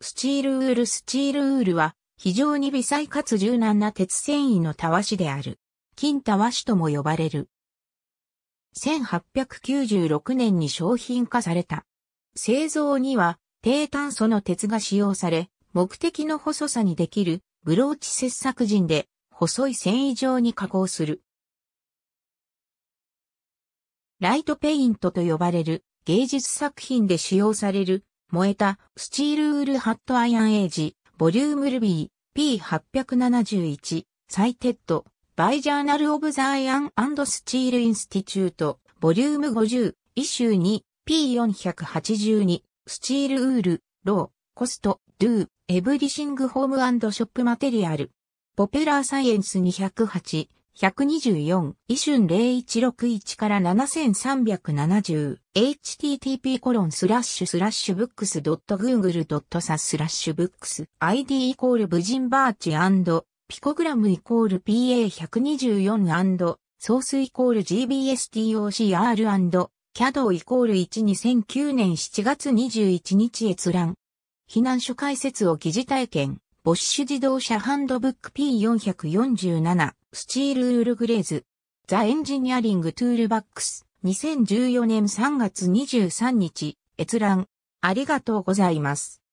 スチールウールスチールウールは非常に微細かつ柔軟な鉄繊維のたわしである。金たわしとも呼ばれる。1896年に商品化された。製造には低炭素の鉄が使用され、目的の細さにできるブローチ切削陣で細い繊維状に加工する。ライトペイントと呼ばれる芸術作品で使用される燃えた、スチールウールハットアイアンエイジ、ボリュームルビー、P871、サイテッド、バイジャーナルオブザアイアンスチールインスティチュート、ボリューム50、イシュー2、P482、スチールウール、ロー、コスト、ドゥー、エブリシングホームショップマテリアル。ポピュラーサイエンス208、124、イシュン0161から 7370http コロンスラッシュスラッシュブックス .google.sa スラッシュブックス ID イコール無人バーチピコグラムイコール PA124& ソースイコール GBSTOCR& キャドイコール12009年7月21日閲覧。避難所開設を疑似体験。ボッシュ自動車ハンドブック P447。スチールウールグレーズ、ザ・エンジニアリング・トゥールバックス、2014年3月23日、閲覧、ありがとうございます。